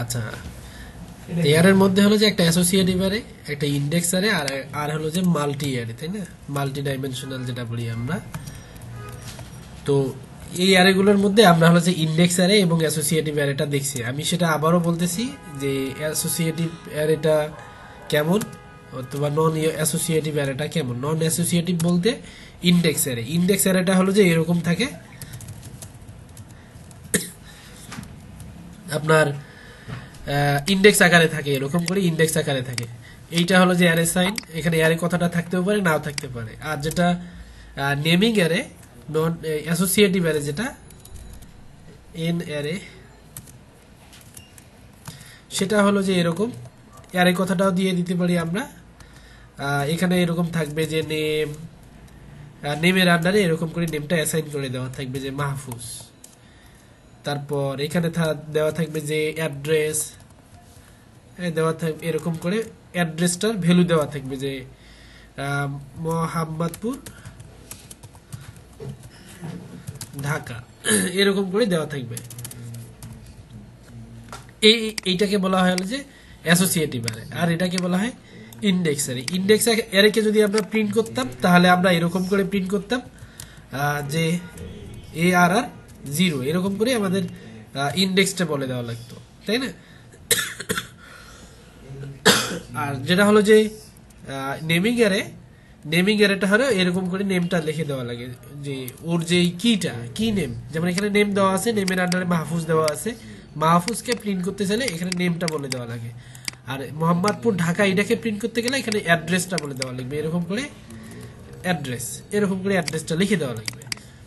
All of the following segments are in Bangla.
আচ্ছা মধ্যে হলো যে একটা অ্যাসোসিয়েট একটা ইন্ডেক্স আরে আর হলো যে মাল্টি তাই না মাল্টি ডাইমেনশনাল যেটা বলি আমরা তো এই মধ্যে আমরা হলো যে ইন্ডেক্স আরে এবং অ্যাসোসিয়েটিভ অ্যারেটা দেখছি আমি সেটা আবারও বলতেছি যে অ্যাসোসিয়েটিভ অ্যারেটা কেমন অথবা নন অ্যাসোসিয়েটিভ অ্যারেটা কেমন নন অ্যাসোসিয়েটিভ বলতে ইন্ডেক্স আরে ইন্ডেক্স অ্যারেটা হলো যে এরকম থাকে আপনার ইন্ডেক্স আকারে থাকে এরকম করে ইন্ডেক্স আকারে থাকে এইটা হলো যে অ্যারে সাইন এখানে অ্যারে কথাটা থাকতেও পারে নাও থাকতে পারে আর যেটা naming array non associative array যেটা এন অ্যারে সেটা হলো যে এরকম অ্যারে কথাটাও দিয়ে দিতে পারি আমরা এখানে এরকম থাকবে যে নেম নেমের আন্ডারে এরকম করে নেমটা অ্যাসাইন করে দেওয়া থাকবে যে মাহফুজ তারপর এখানে দেওয়া থাকবে যে অ্যাড্রেস দেওয়া থাকবে এরকম করে অ্যাড্রেসটার ভ্যালু দেওয়া থাকবে যে মোহাম্মদপুর ঢাকা এরকম করে দেওয়া থাকবে এই এইটাকে বলা হয় যে অ্যাসোসিয়েটিভ আরে আর এটাকে বলা হয় ইন্ডেক্স আরে ইন্ডেক্স এরকে যদি আমরা প্রিন্ট করতাম তাহলে আমরা এরকম করে প্রিন্ট করতাম যে এ আর আর জিরো এরকম করে আমাদের ইন্ডেক্সটা বলে দেওয়া লাগতো তাই না আর যেটা হলো যে নেমিং এরে নেমিং এরেটা হলো এরকম করে নেমটা লিখে দেওয়া লাগে যে ওর যে কিটা কি নেম যেমন এখানে নেম দেওয়া আছে নেমের আন্ডারে মাহফুজ দেওয়া আছে মাহফুজকে প্রিন্ট করতে চাইলে এখানে নেমটা বলে দেওয়া লাগে আর মোহাম্মদপুর ঢাকা এটাকে প্রিন্ট করতে গেলে এখানে অ্যাড্রেসটা বলে দেওয়া লাগবে এরকম করে অ্যাড্রেস এরকম করে অ্যাড্রেসটা লিখে দেওয়া লাগবে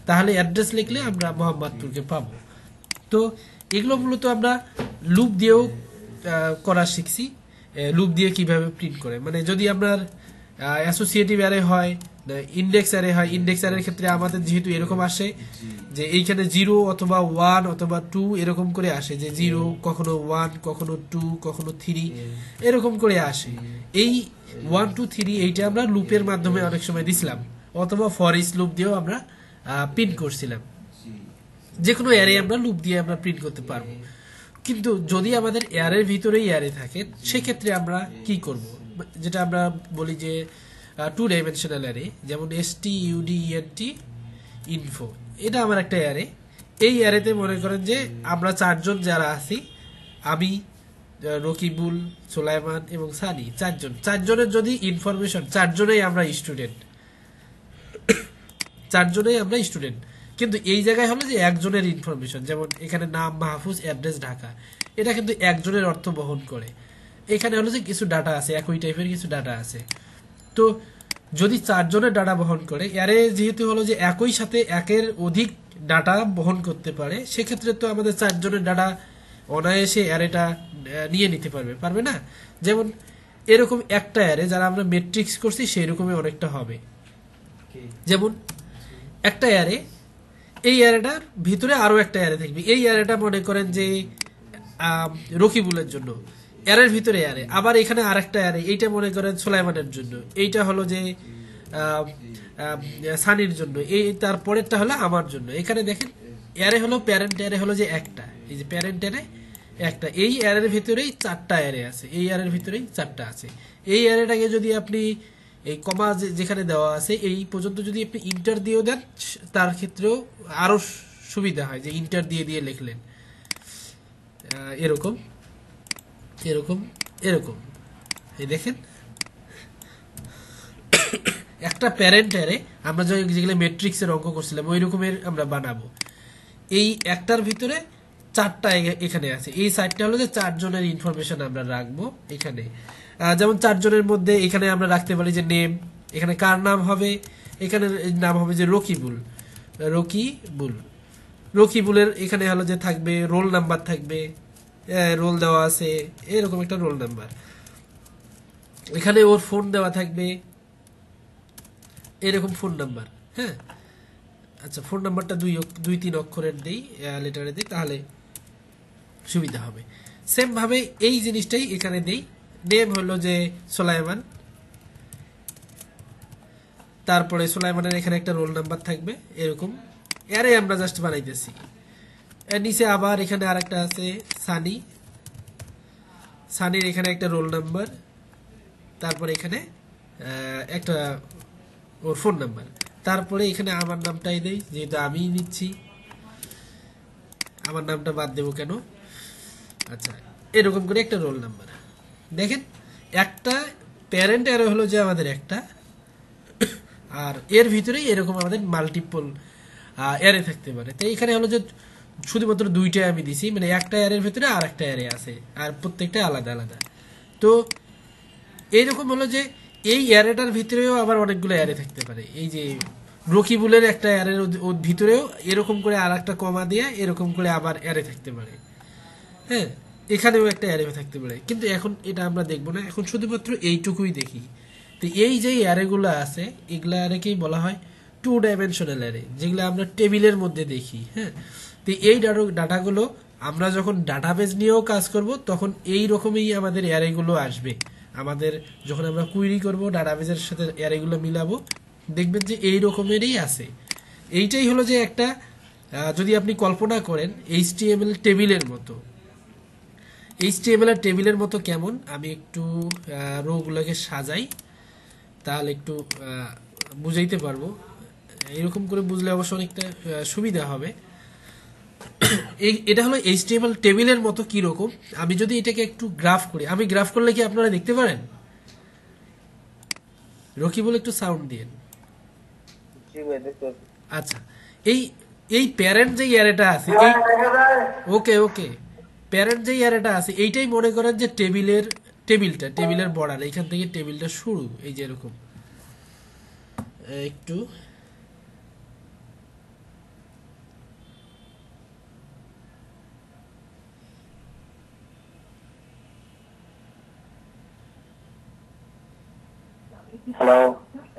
তাহলে অ্যাড্রেস লিখলে আমরা মোহাম্মদপুরকে পাব তো এগুলো মূলত আমরা লুপ দিয়েও করা শিখছি লুপ দিয়ে কিভাবে প্রিন্ট করে মানে যদি আপনার অ্যাসোসিয়েটিভ অ্যারে হয় ইন্ডেক্স অ্যারে হয় ইন্ডেক্স অ্যারের ক্ষেত্রে আমাদের যেহেতু এরকম আসে যে এইখানে জিরো অথবা ওয়ান অথবা টু এরকম করে আসে যে জিরো কখনো ওয়ান কখনো টু কখনো থ্রি এরকম করে আসে এই ওয়ান টু থ্রি এইটা আমরা লুপের মাধ্যমে অনেক সময় দিছিলাম অথবা ফরেস্ট লুপ দিয়েও আমরা প্রিন্ট করছিলাম যে কোনো এয়ারে আমরা লুপ দিয়ে আমরা প্রিন্ট করতে পারবো কিন্তু যদি আমাদের এয়ারের ভিতরেই এয়ারে থাকে সেক্ষেত্রে আমরা কি করব যেটা আমরা বলি যে টু ডাইমেনশনাল এয়ারে যেমন S T U D E N T info এটা আমার একটা এয়ারে এই এয়ারেতে মনে করেন যে আমরা চারজন যারা আছি আমি রকিবুল সোলাইমান এবং সানি চারজন চারজনের যদি ইনফরমেশন চারজনেই আমরা স্টুডেন্ট চারজনেই আমরা স্টুডেন্ট কিন্তু এই জায়গায় হলো যে একজনের ইনফরমেশন যেমন এখানে নাম মাহফুজ অ্যাড্রেস ঢাকা এটা কিন্তু একজনের অর্থ বহন করে এখানে হলো যে কিছু ডাটা আছে একই টাইপের কিছু ডাটা আছে তো যদি চারজনের ডাটা বহন করে এর যেহেতু হলো যে একই সাথে একের অধিক ডাটা বহন করতে পারে সেক্ষেত্রে তো আমাদের চারজনের ডাটা অনায়াসে অ্যারেটা নিয়ে নিতে পারবে পারবে না যেমন এরকম একটা অ্যারে যারা আমরা মেট্রিক্স করছি সেই রকমই অনেকটা হবে যেমন একটা এয়ারে এই অ্যারেটার ভিতরে আরও একটা এয়ারে থাকবে এই এয়ারেটা মনে করেন যে রকিবুলের জন্য এয়ারের ভিতরে অ্যারে আবার এখানে আরেকটা এয়ারে এইটা মনে করেন সোলাইমানের জন্য এইটা হলো যে সানির জন্য এই তারপরেরটা হলো আমার জন্য এখানে দেখেন এয়ারে হলো প্যারেন্ট এয়ারে হলো যে একটা এই যে প্যারেন্ট এয়ারে একটা এই এয়ারের ভিতরেই চারটা এয়ারে আছে এই এয়ারের ভিতরেই চারটা আছে এই এয়ারেটাকে যদি আপনি এই কমা যেখানে দেওয়া আছে এই পর্যন্ত যদি আপনি ইন্টার দিয়েও দেন তার ক্ষেত্রেও আরও সুবিধা হয় যে ইন্টার দিয়ে দিয়ে লিখলেন এরকম এরকম এরকম এই দেখেন একটা প্যারেন্টারে আমরা যেগুলো মেট্রিক্সের অঙ্ক করছিলাম ওই রকমের আমরা বানাবো এই একটার ভিতরে চারটা এখানে আছে এই সাইডটা হলো যে চারজনের ইনফরমেশন আমরা রাখবো এখানে যেমন চারজনের মধ্যে এখানে আমরা রাখতে পারি যে নেম এখানে কার নাম হবে এখানে নাম হবে যে রকিবুল রকিবুল রকিবুলের এখানে হলো যে থাকবে রোল নাম্বার থাকবে রোল দেওয়া আছে এরকম একটা রোল নাম্বার এখানে ওর ফোন দেওয়া থাকবে এরকম ফোন নাম্বার হ্যাঁ আচ্ছা ফোন নাম্বারটা দুই দুই তিন অক্ষরের দিই লেটারে দিই তাহলে সুবিধা হবে সেমভাবে এই জিনিসটাই এখানে দিই নেম হলো যে সোলাইমান তারপরে সোলাইমানের এখানে একটা রোল নাম্বার থাকবে এরকম এর আমরা জাস্ট বানাইতেছি এর নিচে আবার এখানে আর একটা আছে সানি সানির এখানে একটা রোল নাম্বার তারপরে এখানে একটা ওর ফোন নাম্বার তারপরে এখানে আমার নামটাই দেই যেহেতু আমিই নিচ্ছি আমার নামটা বাদ দেবো কেন আচ্ছা এরকম করে একটা রোল নাম্বার দেখেন একটা প্যারেন্ট অ্যারো হলো যে আমাদের একটা আর এর ভিতরেই এরকম আমাদের মাল্টিপল এরে থাকতে পারে তো এইখানে হলো যে শুধুমাত্র দুইটাই আমি দিছি মানে একটা এরের ভিতরে আর একটা এরে আছে আর প্রত্যেকটা আলাদা আলাদা তো এইরকম হলো যে এই এরেটার ভিতরেও আবার অনেকগুলো এরে থাকতে পারে এই যে রকিবুলের একটা অ্যারের ভিতরেও এরকম করে আর একটা কমা দিয়ে এরকম করে আবার এরে থাকতে পারে হ্যাঁ এখানেও একটা অ্যারে থাকতে পারে কিন্তু এখন এটা আমরা দেখব না এখন শুধুমাত্র এইটুকুই দেখি তো এই যে অ্যারেগুলো আছে এগুলো অ্যারেকেই বলা হয় টু ডাইমেনশনাল অ্যারে যেগুলো আমরা টেবিলের মধ্যে দেখি হ্যাঁ তো এই ডাটাগুলো আমরা যখন ডাটাবেজ নিয়েও কাজ করব তখন এই রকমই আমাদের অ্যারেগুলো আসবে আমাদের যখন আমরা কুইরি করব ডাটাবেজের সাথে অ্যারেগুলো মিলাবো দেখবেন যে এই রকমেরই আছে এইটাই হলো যে একটা যদি আপনি কল্পনা করেন এইচ টেবিলের মতো এইচ টেবিলের টেবিলের মতো কেমন আমি একটু রোগুলোকে সাজাই তাহলে একটু বুঝাইতে পারবো এরকম করে বুঝলে অবশ্য অনেকটা সুবিধা হবে এই এটা হলো এইচ টেবিল টেবিলের মতো কীরকম আমি যদি এটাকে একটু গ্রাফ করি আমি গ্রাফ করলে কি আপনারা দেখতে পারেন রকিবুল একটু সাউন্ড দিয়েন আচ্ছা এই এই প্যারেন্ট যে অ্যারেটা আছে ওকে হ্যাঁ, ওকে প্যারেন্ট যে এরিয়াটা আছে এইটাই মনে করেন যে টেবিলের টেবিলটা টেবিলের বর্ডার এইখান থেকে টেবিলটা শুরু এই যে এরকম একটু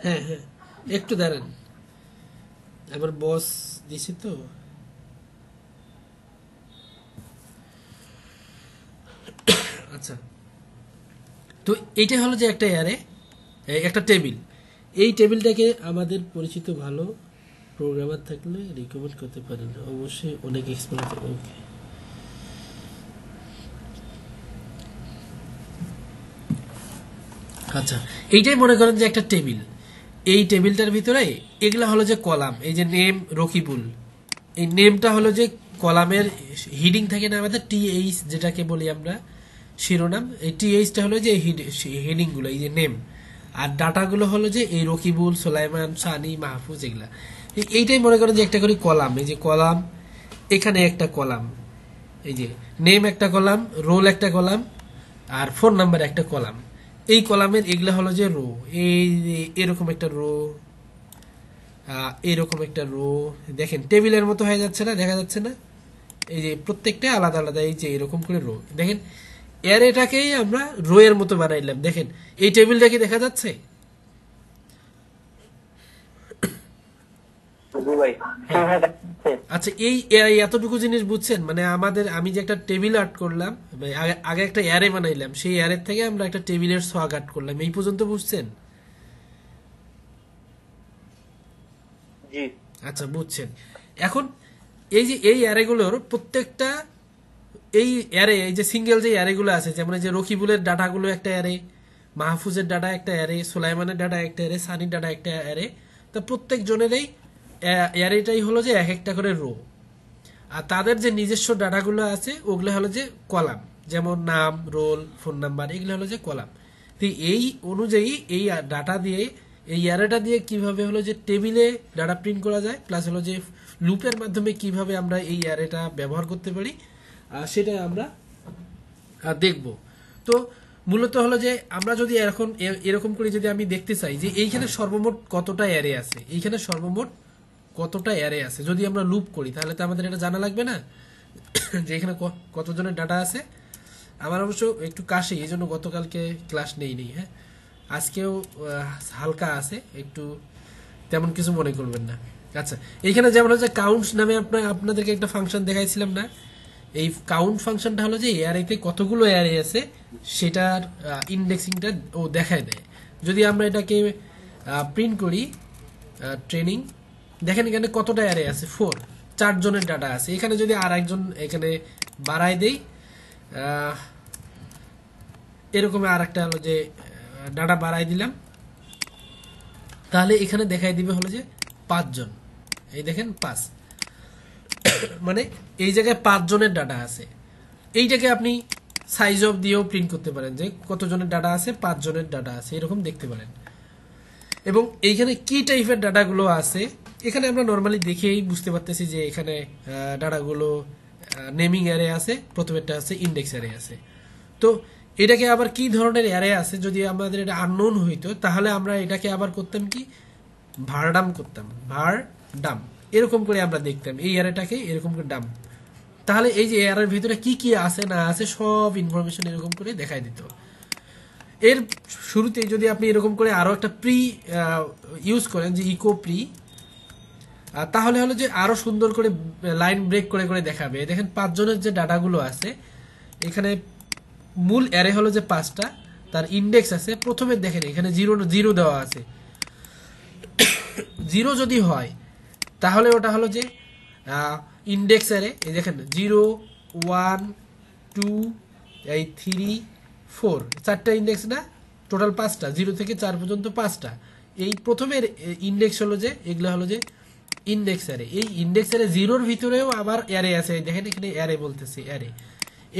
হ্যাঁ হ্যাঁ একটু দাঁড়ান এবার বস দিছি তো আচ্ছা তো এটা হলো যে একটা এয়ারে একটা টেবিল এই টেবিলটাকে আমাদের পরিচিত ভালো প্রোগ্রামার থাকলে রিকমেন্ড করতে পারেন অবশ্যই অনেক এক্সপার্ট ওকে আচ্ছা এইটাই মনে করেন যে একটা টেবিল এই টেবিলটার ভিতরে এগুলা হলো যে কলাম এই যে নেম রকিবুল এই নেমটা হলো যে কলামের হিডিং থাকে না আমাদের টিএইচ যেটাকে বলি আমরা শিরোনাম এই টিএইচটা হলো যে হেডিংগুলো এই যে নেম আর ডাটাগুলো হলো যে এই রকিবুল সোলাইমান সানি মাহফুজ এগুলা এইটাই মনে করেন যে একটা করে কলাম এই যে কলাম এখানে একটা কলাম এই যে নেম একটা কলাম রোল একটা কলাম আর ফোন নাম্বার একটা কলাম এই কলামের এগুলো হলো যে রো এই এরকম একটা রো এরকম একটা রো দেখেন টেবিলের মতো হয়ে যাচ্ছে না দেখা যাচ্ছে না এই যে প্রত্যেকটা আলাদা আলাদা এই যে এরকম করে রো দেখেন এর এটাকেই আমরা রোয়ের মতো বানাইলাম দেখেন এই টেবিলটা কি দেখা যাচ্ছে হ্যাঁ। আচ্ছা এই এতটুকু জিনিস বুঝছেন মানে আমাদের আমি যে একটা টেবিল আর্ট করলাম আগে একটা অ্যারে বানাইলাম সেই অ্যারে থেকে আমরা একটা টেবিলের সোয়াগ আর্ট করলাম এই পর্যন্ত বুঝছেন আচ্ছা বুঝছেন এখন এই যে এই অ্যারেগুলোর প্রত্যেকটা এই অ্যারে এই যে সিঙ্গেল যে অ্যারেগুলো আছে যেমন যে রকিবুলের ডাটাগুলো একটা অ্যারে মাহফুজের ডাটা একটা অ্যারে সুলাইমানের ডাটা একটা অ্যারে সানির ডাটা একটা অ্যারে তো প্রত্যেক জনেরই অ্যারেটাই হলো যে এক একটা করে রো আর তাদের যে নিজস্ব ডাটাগুলো আছে ওগুলো হলো যে কলাম যেমন নাম রোল ফোন নাম্বার এগুলো হলো যে কলাম তো এই অনুযায়ী এই ডাটা দিয়ে এই অ্যারেটা দিয়ে কিভাবে হলো যে টেবিলে ডাটা প্রিন্ট করা যায় প্লাস হলো যে লুপের মাধ্যমে কিভাবে আমরা এই অ্যারেটা ব্যবহার করতে পারি সেটাই আমরা দেখব তো মূলত হলো যে আমরা যদি এখন এরকম করে যদি আমি দেখতে চাই যে এইখানে সর্বমোট কতটা অ্যারে আছে এইখানে সর্বমোট কতটা অ্যারে আছে যদি আমরা লুপ করি তাহলে তো আমাদের এটা জানা লাগবে না যে এখানে কতজনের ডাটা আছে আমার অবশ্য একটু কাশি এই জন্য গতকালকে ক্লাস নেই নেই হ্যাঁ আজকেও হালকা আছে একটু তেমন কিছু মনে করবেন না আচ্ছা এইখানে যেমন হচ্ছে কাউন্টস নামে আপনার আপনাদেরকে একটা ফাংশন দেখাইছিলাম না এই কাউন্ট ফাংশনটা হলো যে অ্যারেতে কতগুলো অ্যারে আছে সেটার ইন্ডেক্সিংটা ও দেখায় দেয় যদি আমরা এটাকে প্রিন্ট করি ট্রেনিং দেখেন এখানে কতটা অ্যারে আছে ফোর চারজনের ডাটা আছে এখানে যদি আর একজন এখানে বাড়ায় দেই এরকম আর একটা হলো যে ডাটা বাড়াই দিলাম তাহলে এখানে দেখাই দিবে হলো যে পাঁচজন এই দেখেন পাঁচ মানে এই জায়গায় পাঁচজনের ডাটা আছে এইটাকে আপনি সাইজ অফ দিয়েও প্রিন্ট করতে পারেন যে কতজনের ডাটা আছে পাঁচজনের ডাটা আছে এরকম দেখতে পারেন এবং এইখানে কি টাইপের ডাটাগুলো আছে এখানে আমরা নর্মালি দেখেই বুঝতে পারতেছি যে এখানে ডাটাগুলো নেমিং অ্যারে আছে প্রথমেরটা আছে ইন্ডেক্স অ্যারে আছে তো এটাকে আবার কি ধরনের অ্যারে আছে যদি আমাদের এটা আননোন হইতো তাহলে আমরা এটাকে আবার করতাম কি ভারডাম করতাম ভার ডাম এরকম করে আমরা দেখতাম এই অ্যারেটাকে এরকম করে ডাম তাহলে এই যে এরার ভিতরে কি কি আছে না আছে সব ইনফরমেশন এরকম করে দেখায় দিত এর শুরুতে যদি আপনি এরকম করে আরও একটা প্রি ইউজ করেন যে ইকো প্রি তাহলে হলো যে আরও সুন্দর করে লাইন ব্রেক করে করে দেখাবে দেখেন পাঁচজনের যে ডাটাগুলো আছে এখানে মূল অ্যারে হলো যে পাঁচটা তার ইন্ডেক্স আছে প্রথমে দেখেন এখানে জিরো জিরো দেওয়া আছে জিরো যদি হয় তাহলে ওটা হলো যে ইন্ডেক্স অ্যারে এই দেখেন জিরো ওয়ান টু এই থ্রি ফোর চারটা ইন্ডেক্স না টোটাল পাঁচটা জিরো থেকে চার পর্যন্ত পাঁচটা এই প্রথমের ইন্ডেক্স হলো যে এগুলো হলো যে ইন্ডেক্স অ্যারে এই ইন্ডেক্স অ্যারে জিরোর ভিতরেও আবার অ্যারে আছে দেখেন এখানে অ্যারে বলতেছি অ্যারে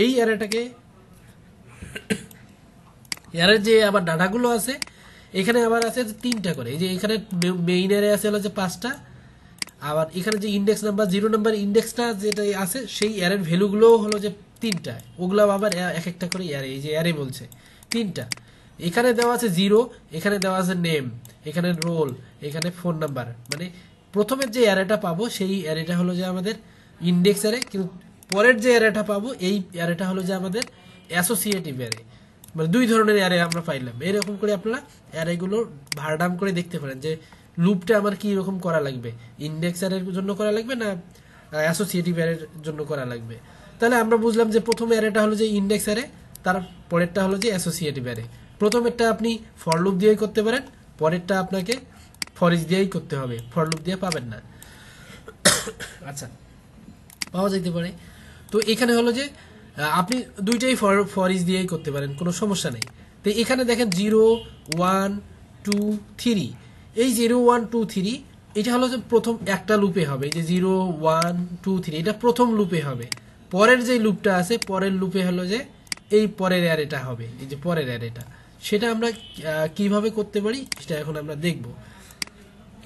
এই অ্যারেটাকে অ্যারের যে আবার ডাটাগুলো আছে এখানে আবার আছে তিনটা করে এই যে এখানে মেইন অ্যারে আছে হলো যে পাঁচটা আবার এখানে যে ইন্ডেক্স নাম্বার জিরো নাম্বার ইন্ডেক্সটা যেটা আছে সেই অ্যারের ভ্যালুগুলোও হলো যে তিনটা ওগুলো আবার এক একটা করে অ্যারে এই যে অ্যারে বলছে তিনটা এখানে দেওয়া আছে জিরো এখানে দেওয়া আছে নেম এখানে রোল এখানে ফোন নাম্বার মানে প্রথমের যে অ্যারেটা পাবো সেই অ্যারেটা হলো যে আমাদের ইন্ডেক্স অ্যারে কিন্তু পরের যে অ্যারেটা পাবো এই অ্যারেটা হলো যে আমাদের অ্যাসোসিয়েটিভ অ্যারে মানে দুই ধরনের অ্যারে আমরা পাইলাম এরকম করে আপনারা অ্যারেগুলো ভারডাম করে দেখতে পারেন যে লুপটা আমার কি এরকম করা লাগবে ইন্ডেক্সারের জন্য করা লাগবে না অ্যাসোসিয়েটিভ অ্যারের জন্য করা লাগবে তাহলে আমরা বুঝলাম যে প্রথম অ্যারেটা হলো যে ইন্ডেক্স অ্যারে তার পরেরটা হলো যে অ্যাসোসিয়েটিভ অ্যারে প্রথমেরটা আপনি ফর লুপ দিয়েই করতে পারেন পরেরটা আপনাকে ফরিজ দিয়েই করতে হবে ফর লুপ দিয়ে পাবেন না আচ্ছা পাওয়া যেতে পারে তো এখানে হলো যে আপনি দুইটাই ফর ফরিজ দিয়েই করতে পারেন কোনো সমস্যা নেই তো এখানে দেখেন জিরো ওয়ান টু থ্রি এই জিরো ওয়ান টু থ্রি এটা হলো যে প্রথম একটা লুপে হবে যে জিরো ওয়ান টু থ্রি এটা প্রথম লুপে হবে পরের যে লুপটা আছে পরের লুপে হলো যে এই পরের অ্যারেটা হবে এই যে পরের অ্যারেটা সেটা আমরা কিভাবে করতে পারি সেটা এখন আমরা দেখব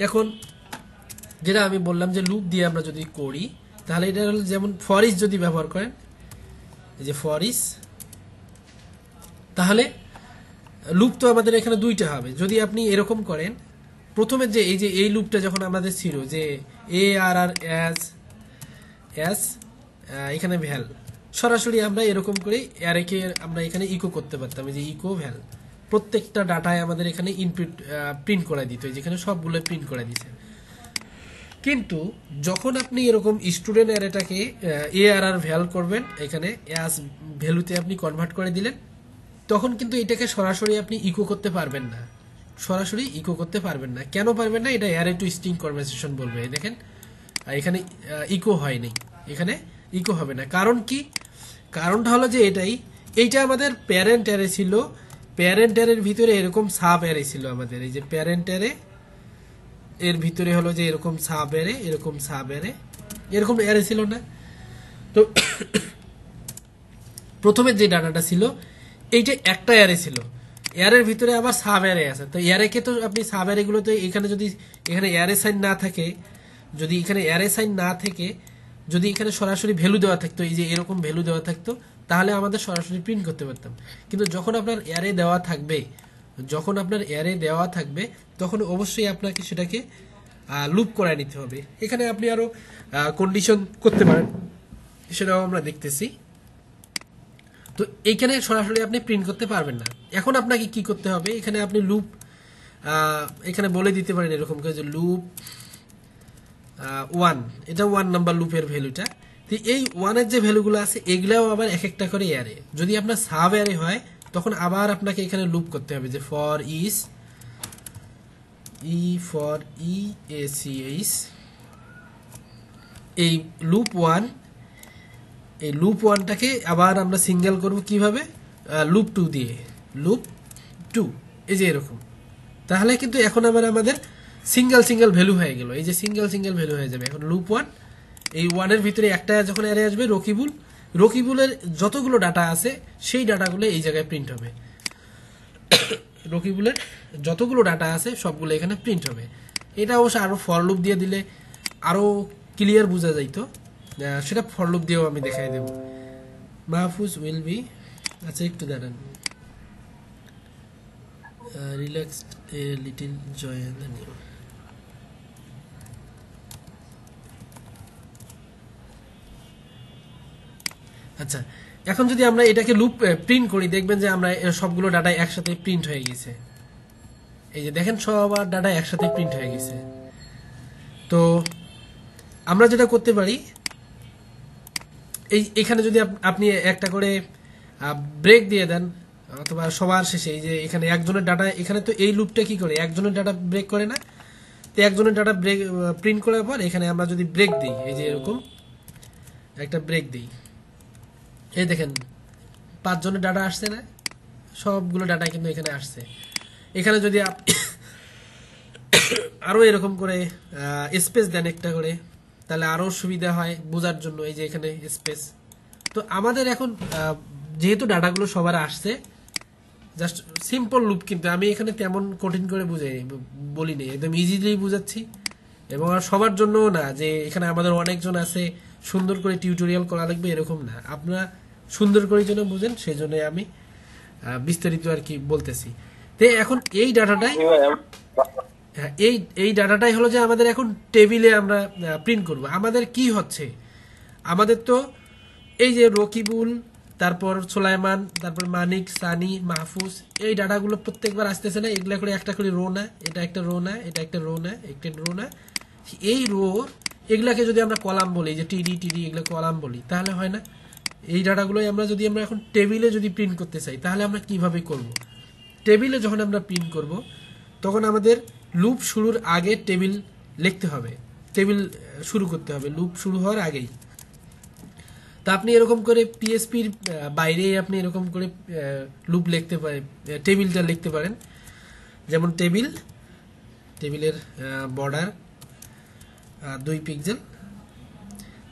এখন যেটা আমি বললাম যে লুপ দিয়ে আমরা যদি করি তাহলে এটা হলো যেমন ফরিস যদি ব্যবহার করেন এই যে ফরিস তাহলে লুপ তো আমাদের এখানে দুইটা হবে যদি আপনি এরকম করেন প্রথমে যে এই যে এই লুপটা যখন আমাদের ছিল যে এ আর আর এস অ্যাস এখানে ভ্যাল সরাসরি আমরা এরকম করে অ্যারেকে আমরা এখানে ইকো করতে পারতাম যে ইকো ভ্যাল প্রত্যেকটা ডাটায় আমাদের এখানে ইনপুট প্রিন্ট করা দিত যেখানে সবগুলো প্রিন্ট করা দিছে কিন্তু যখন আপনি এরকম স্টুডেন্ট অ্যারেটাকে এ আর আর ভ্যাল করবেন এখানে অ্যাস ভ্যালুতে আপনি কনভার্ট করে দিলেন তখন কিন্তু এটাকে সরাসরি আপনি ইকো করতে পারবেন না সরাসরি ইকো করতে পারবেন না কেন পারবেন না এটা অ্যারে টু স্টিং কনভারসেশন বলবে দেখেন এখানে ইকো হয়নি এখানে ইকো হবে না কারণ কি কারণটা হলো যে এটাই এইটা আমাদের প্যারেন্ট অ্যারে ছিল প্যারেন্ট অ্যারের ভিতরে এরকম সাব এরে ছিল আমাদের এই যে প্যারেন্ট এরে এর ভিতরে হলো যে এরকম সাব এরে এরকম সাব এরে এরকম এরে ছিল না তো প্রথমে যে ডাটাটা ছিল এইটা একটা এরে ছিল এয়ারের ভিতরে আবার সাব এয়ারে আছে তো এয়ারেকে তো আপনি সাব এয়ারেগুলোতে এখানে যদি এখানে এয়ারে সাইন না থাকে যদি এখানে এয়ারে সাইন না থেকে যদি এখানে সরাসরি ভ্যালু দেওয়া থাকতো এই যে এরকম ভ্যালু দেওয়া থাকতো তাহলে আমাদের সরাসরি প্রিন্ট করতে পারতাম কিন্তু যখন আপনার এয়ারে দেওয়া থাকবে যখন আপনার এয়ারে দেওয়া থাকবে তখন অবশ্যই আপনাকে সেটাকে লুপ করায় নিতে হবে এখানে আপনি আরও কন্ডিশন করতে পারেন সেটাও আমরা দেখতেছি তো এইখানে সরাসরি আপনি প্রিন্ট করতে পারবেন না এখন আপনাকে কি করতে হবে এখানে আপনি লুপ এখানে বলে দিতে পারেন এরকম করে যে লুপ ওয়ান এটা ওয়ান নাম্বার লুপের ভ্যালুটা তো এই ওয়ানের যে ভ্যালুগুলো আছে এগুলাও আবার এক একটা করে এয়ারে যদি আপনার সাব এয়ারে হয় তখন আবার আপনাকে এখানে লুপ করতে হবে যে for each E for E A C H এই লুপ ওয়ান এই লুপ ওয়ানটাকে আবার আমরা সিঙ্গেল করব কিভাবে লুপ টু দিয়ে লুপ টু এই যে এরকম তাহলে কিন্তু এখন আবার আমাদের সিঙ্গেল সিঙ্গেল ভ্যালু হয়ে গেল এই যে সিঙ্গেল সিঙ্গেল ভ্যালু হয়ে যাবে এখন লুপ ওয়ান এই ওয়ানের ভিতরে একটা যখন অ্যারে আসবে রকিবুল রকিবুলের যতগুলো ডাটা আছে সেই ডাটাগুলো এই জায়গায় প্রিন্ট হবে রকিবুলের যতগুলো ডাটা আছে সবগুলো এখানে প্রিন্ট হবে এটা অবশ্য আরও ফর লুপ দিয়ে দিলে আরও ক্লিয়ার বোঝা যাইতো সেটা ফরলুপ দিয়েও আমি দেখাই দেব মাহফুজ উইল বি আচ্ছা একটু দাঁড়ান রিল্যাক্সড এ লিটিল জয় ধন্যবাদ আচ্ছা এখন যদি আমরা এটাকে লুপ প্রিন্ট uh, করি দেখবেন যে আমরা uh, সবগুলো ডাটা একসাথে প্রিন্ট হয়ে গেছে এই যে দেখেন সবার ডাটা একসাথে প্রিন্ট হয়ে গেছে তো আমরা যেটা করতে পারি এই এখানে যদি আপনি একটা করে ব্রেক দিয়ে দেন অথবা সবার শেষে এই যে এখানে একজনের ডাটা এখানে তো এই লুপটা কি করে একজনের ডাটা ব্রেক করে না তো একজনের ডাটা ব্রেক প্রিন্ট করার পর এখানে আমরা যদি ব্রেক দিই এই যে এরকম একটা ব্রেক দিই এই দেখেন পাঁচজনের ডাটা আসছে না সবগুলো ডাটা কিন্তু এখানে আসছে এখানে যদি আরও এরকম করে স্পেস দেন একটা করে তাহলে আরও সুবিধা হয় বোঝার জন্য এই যে এখানে স্পেস তো আমাদের এখন যেহেতু ডাটাগুলো সবার আসছে জাস্ট সিম্পল লুপ কিন্তু আমি এখানে তেমন কঠিন করে বুঝাই বলিনি একদম ইজিলি বুঝাচ্ছি এবং সবার জন্যও না যে এখানে আমাদের অনেকজন আছে সুন্দর করে টিউটোরিয়াল করা লাগবে এরকম না আপনারা সুন্দর করে যেন বুঝেন সেই জন্য আমি বিস্তারিত আর কি বলতেছি তে এখন এই ডাটাটাই হ্যাঁ, এই এই ডাটাটাই হলো যে আমাদের এখন টেবিলে আমরা প্রিন্ট করব আমাদের কি হচ্ছে আমাদের তো এই যে রকিবুল তারপর সোলাইমান তারপর মানিক সানি মাহফুজ এই ডাটাগুলো প্রত্যেকবার আসতেছে না এগুলো করে একটা করে রো না এটা একটা রো না এটা একটা রো না একটা রো না এই রো এগুলাকে যদি আমরা কলাম বলি যে টিডি টিডি এগুলো কলাম বলি তাহলে হয় না এই ডাটাগুলোই আমরা যদি আমরা এখন টেবিলে যদি প্রিন্ট করতে চাই তাহলে আমরা কিভাবে করব টেবিলে যখন আমরা প্রিন্ট করব তখন আমাদের লুপ শুরুর আগে টেবিল লিখতে হবে টেবিল শুরু করতে হবে লুপ শুরু হওয়ার আগেই তা আপনি এরকম করে পিএসপির বাইরেই আপনি এরকম করে লুপ লিখতে পারেন টেবিলটা লিখতে পারেন যেমন টেবিল টেবিলের বর্ডার দুই পিকজেল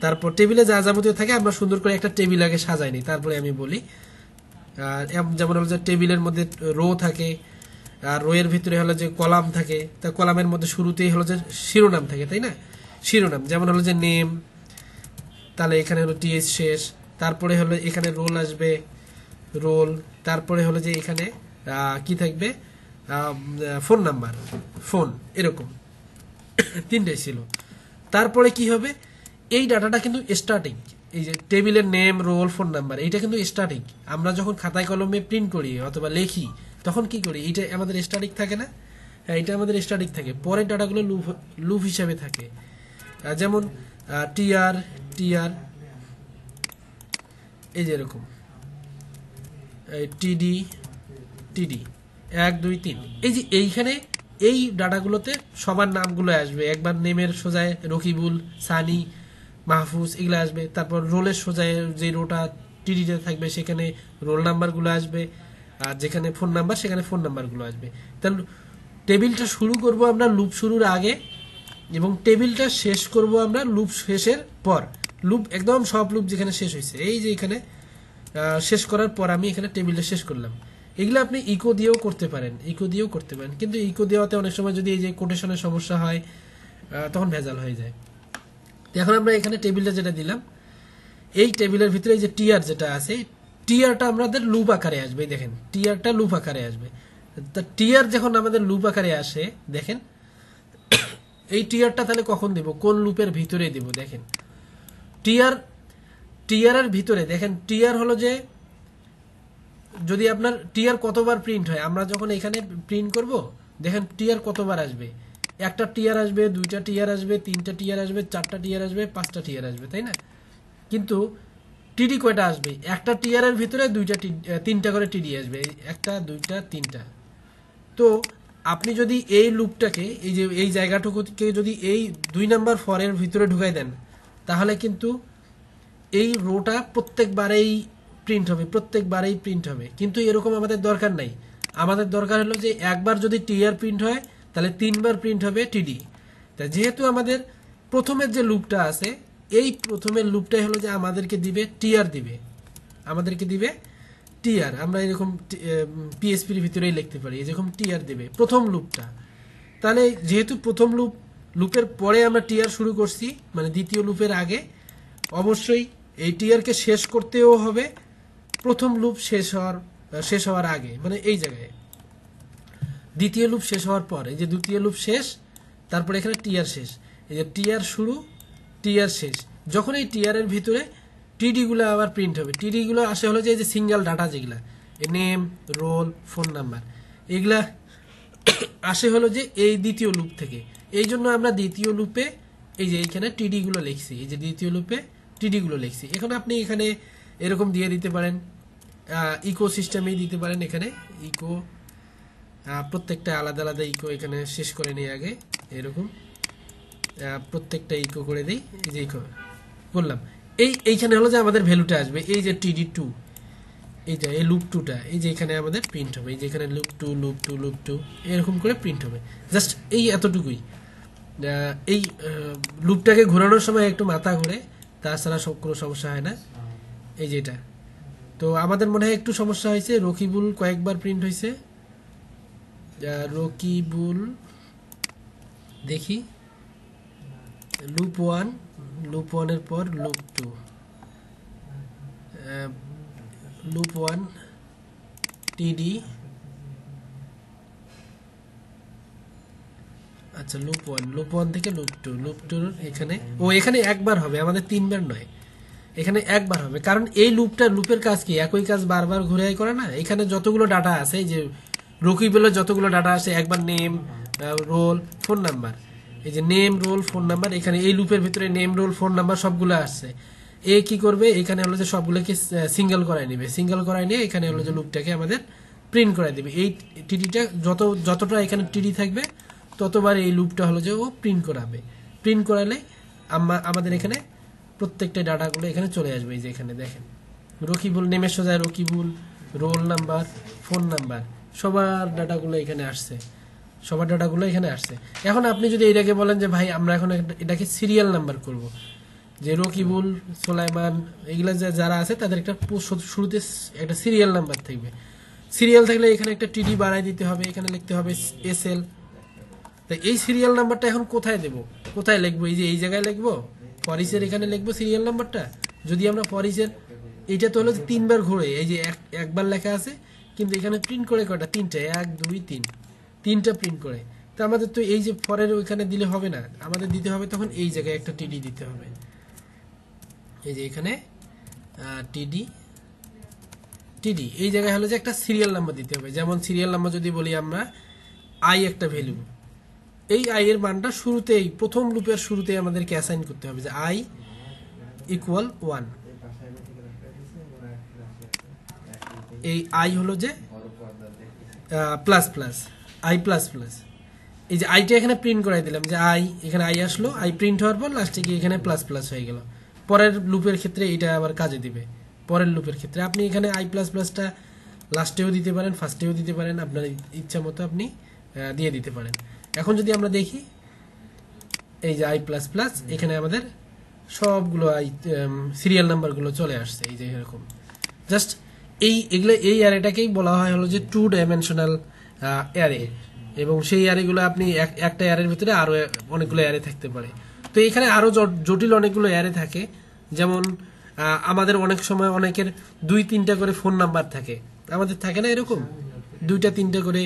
তারপর টেবিলে যা যাবতীয় থাকে আমরা সুন্দর করে একটা টেবিল আগে সাজাই নিই তারপরে আমি বলি যেমন টেবিলের মধ্যে রো থাকে আর রোয়ের ভিতরে হলো যে কলাম থাকে তা কলামের মধ্যে শুরুতেই হলো যে শিরোনাম থাকে তাই না শিরোনাম যেমন হলো যে নেম তাহলে এখানে হলো টিএস শেষ তারপরে হলো এখানে রোল আসবে রোল তারপরে হলো যে এখানে কি থাকবে ফোন নাম্বার ফোন এরকম তিনটাই ছিল তারপরে কি হবে এই ডাটাটা কিন্তু স্টার্টিং এই যে টেবিলের নেম রোল ফোন নাম্বার এইটা কিন্তু স্টার্টিং আমরা যখন খাতায় কলমে প্রিন্ট করি অথবা লেখি তখন কি করি এইটা আমাদের স্টারিক থাকে না হ্যাঁ এটা আমাদের স্টারিক থাকে পরের ডাটাগুলো লুভ লুপ হিসাবে থাকে যেমন টিআর টিআর এই যে এরকম টিডি টিডি এক দুই তিন এই যে এইখানে এই ডাটাগুলোতে সবার নামগুলো আসবে একবার নেমের সোজায় রকিবুল সানি মাহফুজ এগুলো আসবে তারপর রোলের সোজায় যে রোটা টিডিটা থাকবে সেখানে রোল নাম্বারগুলো আসবে আর যেখানে ফোন নাম্বার সেখানে ফোন নাম্বারগুলো আসবে তাহলে টেবিলটা শুরু করব আমরা লুপ শুরুর আগে এবং টেবিলটা শেষ করব আমরা লুপ শেষের পর লুপ একদম সব লুপ যেখানে শেষ হয়েছে এই যে এখানে শেষ করার পর আমি এখানে টেবিলটা শেষ করলাম এগুলো আপনি ইকো দিয়েও করতে পারেন ইকো দিয়েও করতে পারেন কিন্তু ইকো দেওয়াতে অনেক সময় যদি এই যে কোটেশনের সমস্যা হয় তখন ভেজাল হয়ে যায় এখন আমরা এখানে টেবিলটা যেটা দিলাম এই টেবিলের ভিতরে এই যে টিয়ার যেটা আছে টিয়ারটা আমাদের লুপ আকারে আসবে দেখেন টিয়ারটা লুপ আকারে আসবে তা টিয়ার যখন আমাদের লুপ আকারে আসে দেখেন এই টিয়ারটা তাহলে কখন দেব কোন লুপের ভিতরে দেব দেখেন টিয়ার টিয়ারের ভিতরে দেখেন টিয়ার হলো যে যদি আপনার টিয়ার কতবার প্রিন্ট হয় আমরা যখন এখানে প্রিন্ট করব দেখেন টিয়ার কতবার আসবে একটা টিয়ার আসবে দুইটা টিয়ার আসবে তিনটা টিয়ার আসবে চারটা টিয়ার আসবে পাঁচটা টিয়ার আসবে তাই না কিন্তু টিডি কয়টা আসবে একটা টিয়ারের ভিতরে দুইটা তিনটা করে টিডি আসবে একটা দুইটা তিনটা তো আপনি যদি এই লুপটাকে এই যে এই জায়গাটুকুকে যদি এই দুই নাম্বার ফরের ভিতরে ঢুকাই দেন তাহলে কিন্তু এই রোটা প্রত্যেকবারেই প্রিন্ট হবে প্রত্যেকবারেই প্রিন্ট হবে কিন্তু এরকম আমাদের দরকার নাই আমাদের দরকার হলো যে একবার যদি টিআর প্রিন্ট হয় তাহলে তিনবার প্রিন্ট হবে টিডি তা যেহেতু আমাদের প্রথমের যে লুপটা আছে এই প্রথমের লুপটাই হলো যে আমাদেরকে দিবে টিআর দিবে আমাদেরকে দিবে টিআর আমরা এরকম পিএসপির ভিতরেই লিখতে পারি এরকম টিআর দিবে প্রথম লুপটা তাহলে যেহেতু প্রথম লুপ লুপের পরে আমরা টিআর শুরু করছি মানে দ্বিতীয় লুপের আগে অবশ্যই এই টিআরকে শেষ করতেও হবে প্রথম লুপ শেষ হওয়ার শেষ হওয়ার আগে মানে এই জায়গায় দ্বিতীয় লুপ শেষ হওয়ার পর এই যে দ্বিতীয় লুপ শেষ তারপরে এখানে টিআর শেষ এই যে টিআর শুরু টিয়ার শেষ যখন এই টিয়ারের ভিতরে টিডিগুলো আবার প্রিন্ট হবে টিডিগুলো আসে হলো যে এই যে সিঙ্গেল ডাটা যেগুলা নেম রোল ফোন নাম্বার এগুলা আসে হলো যে এই দ্বিতীয় লুপ থেকে এই জন্য আমরা দ্বিতীয় লুপে এই যে এইখানে টিডিগুলো লিখছি এই যে দ্বিতীয় লুপে টিডিগুলো লিখছি এখন আপনি এখানে এরকম দিয়ে দিতে পারেন ইকো সিস্টেমেই দিতে পারেন এখানে ইকো প্রত্যেকটা আলাদা আলাদা ইকো এখানে শেষ করে নিয়ে আগে এরকম প্রত্যেকটা ইকো করে দিই এই যে ইকো বললাম এই এইখানে হলো যে আমাদের ভ্যালুটা আসবে এই যে টিডি টু এইটা এই লুপ টুটা এই যে এখানে আমাদের প্রিন্ট হবে এই যে এখানে loop two loop two loop two এরকম করে প্রিন্ট হবে জাস্ট এই এতটুকুই এই লুপটাকে ঘোরানোর সময় একটু মাথা ঘুরে তাছাড়া সব কোনো সমস্যা হয় না এই যে এটা তো আমাদের মনে হয় একটু সমস্যা হয়েছে রকিবুল কয়েকবার প্রিন্ট হয়েছে রকিবুল দেখি লুপ ওয়ান লুপ ওয়ানের পর loop two loop one TD আচ্ছা লুপ ওয়ান লুপ ওয়ান থেকে লুপ টু লুপ টুর এখানে ও এখানে একবার হবে আমাদের তিনবার নয় এখানে একবার হবে কারণ এই লুপটা লুপের কাজ কি একই কাজ বারবার ঘুরে করে না এখানে যতগুলো ডাটা আছে যে বেলো যতগুলো ডাটা আছে একবার নেম রোল ফোন নাম্বার এই যে নেম রোল ফোন নাম্বার এখানে এই লুপের ভিতরে নেম রোল ফোন নাম্বার সবগুলো আসছে এ কি করবে এখানে হলো যে সবগুলোকে সিঙ্গেল করায় নেবে সিঙ্গেল করায় নিয়ে এখানে হলো যে লুপটাকে আমাদের প্রিন্ট করায় দেবে এই টিডিটা যত যতটা এখানে টিডি থাকবে ততবার এই লুপটা হলো যে ও প্রিন্ট করাবে প্রিন্ট করালে আমাদের এখানে প্রত্যেকটা ডাটাগুলো এখানে চলে আসবে এই যে এখানে দেখেন রকিবুল নেমে সোজা Rakibul roll number phone number সবার ডাটাগুলো এখানে আসছে সবার ডাটাগুলো এখানে আসছে এখন আপনি যদি এটাকে বলেন যে ভাই আমরা এখন এটাকে সিরিয়াল নাম্বার করব যে রকিবুল সোলাইমান এগুলো যারা আছে তাদের একটা শুরুতে একটা সিরিয়াল নাম্বার থাকবে সিরিয়াল থাকলে এখানে একটা টিডি বাড়াই দিতে হবে এখানে লিখতে হবে এস এল তাই এই সিরিয়াল নাম্বারটা এখন কোথায় দেব কোথায় লিখবো এই যে এই জায়গায় লিখবো ফরিসের এখানে লিখবো সিরিয়াল নাম্বারটা যদি আমরা ফরিসের এটা তো হলো তিনবার ঘুরে এই যে একবার লেখা আছে কিন্তু এখানে প্রিন্ট করে কটা তিনটা এক দুই তিন তিনটা প্রিন্ট করে তো আমাদের তো এই যে ফরের ওইখানে দিলে হবে না আমাদের দিতে হবে তখন এই জায়গায় একটা টিডি দিতে হবে এই যে এখানে টিডি টিডি এই জায়গায় হলো যে একটা সিরিয়াল নাম্বার দিতে হবে যেমন সিরিয়াল নাম্বার যদি বলি আমরা আই একটা ভ্যালু এই আই এর মানটা শুরুতেই প্রথম লুপের শুরুতেই আমাদেরকে অ্যাসাইন করতে হবে যে আই ইকুয়াল ওয়ান এই আই হলো যে plus plus I plus plus এই যে আইটা এখানে প্রিন্ট করাই দিলাম যে আই এখানে আই আসলো আই প্রিন্ট হওয়ার পর লাস্টে গিয়ে এখানে প্লাস প্লাস হয়ে গেল পরের লুপের ক্ষেত্রে এটা আবার কাজে দিবে পরের লুপের ক্ষেত্রে আপনি এখানে আই প্লাস প্লাসটা লাস্টেও দিতে পারেন ফার্স্টেও দিতে পারেন আপনার ইচ্ছা মতো আপনি দিয়ে দিতে পারেন এখন যদি আমরা দেখি এই যে আই প্লাস প্লাস এখানে আমাদের সবগুলো আই সিরিয়াল নাম্বারগুলো চলে আসছে এই যে এরকম জাস্ট এই এগুলো এই অ্যারেটাকেই বলা হয় হলো যে টু ডাইমেনশনাল এয়ারে এবং সেই এয়ারেগুলো আপনি একটা এয়ারের ভিতরে আরও অনেকগুলো অ্যারে থাকতে পারে তো এখানে আরও জটিল অনেকগুলো অ্যারে থাকে যেমন আমাদের অনেক সময় অনেকের দুই তিনটা করে ফোন নাম্বার থাকে আমাদের থাকে না এরকম দুইটা তিনটা করে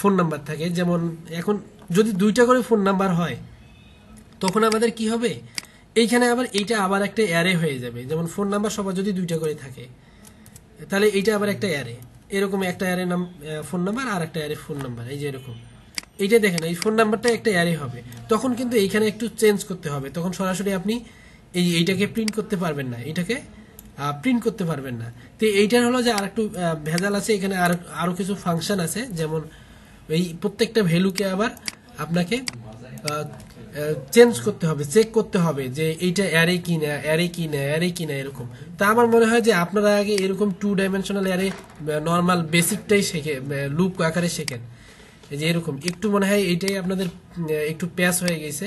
ফোন নাম্বার থাকে যেমন এখন যদি দুইটা করে ফোন নাম্বার হয় তখন আমাদের কি হবে এইখানে আবার এইটা আবার একটা এয়ারে হয়ে যাবে যেমন ফোন নাম্বার সবার যদি দুইটা করে থাকে তাহলে এইটা আবার একটা এয়ারে এরকম একটা এর নাম ফোন নাম্বার আর একটা অ্যারে ফোন নাম্বার এই যে এরকম এইটা দেখেন এই ফোন নাম্বারটা একটা অ্যারে হবে তখন কিন্তু এইখানে একটু চেঞ্জ করতে হবে তখন সরাসরি আপনি এই এইটাকে প্রিন্ট করতে পারবেন না এটাকে প্রিন্ট করতে পারবেন না তো এইটার হলো যে আর একটু ভেজাল আছে এখানে আর আরও কিছু ফাংশন আছে যেমন এই প্রত্যেকটা ভ্যালুকে আবার আপনাকে চেঞ্জ করতে হবে চেক করতে হবে যে এইটা অ্যারে কি না অ্যারে কি না অ্যারে কি না এরকম তা আমার মনে হয় যে আপনারা আগে এরকম টু ডাইমেনশনাল অ্যারে নর্মাল বেসিকটাই শেখে লুপ আকারে শেখেন যে এরকম একটু মনে হয় এইটাই আপনাদের একটু প্যাস হয়ে গেছে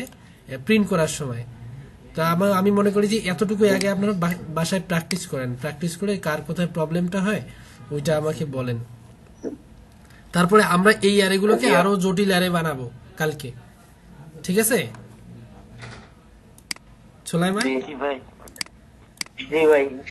প্রিন্ট করার সময় তা আমার আমি মনে করি যে এতটুকু আগে আপনারা বাসায় প্র্যাকটিস করেন প্র্যাকটিস করে কার কোথায় প্রবলেমটা হয় ওইটা আমাকে বলেন তারপরে আমরা এই অ্যারেগুলোকে আরও জটিল অ্যারে বানাবো কালকে ঠিক আছে সোলাইমান জি ভাই জি ভাই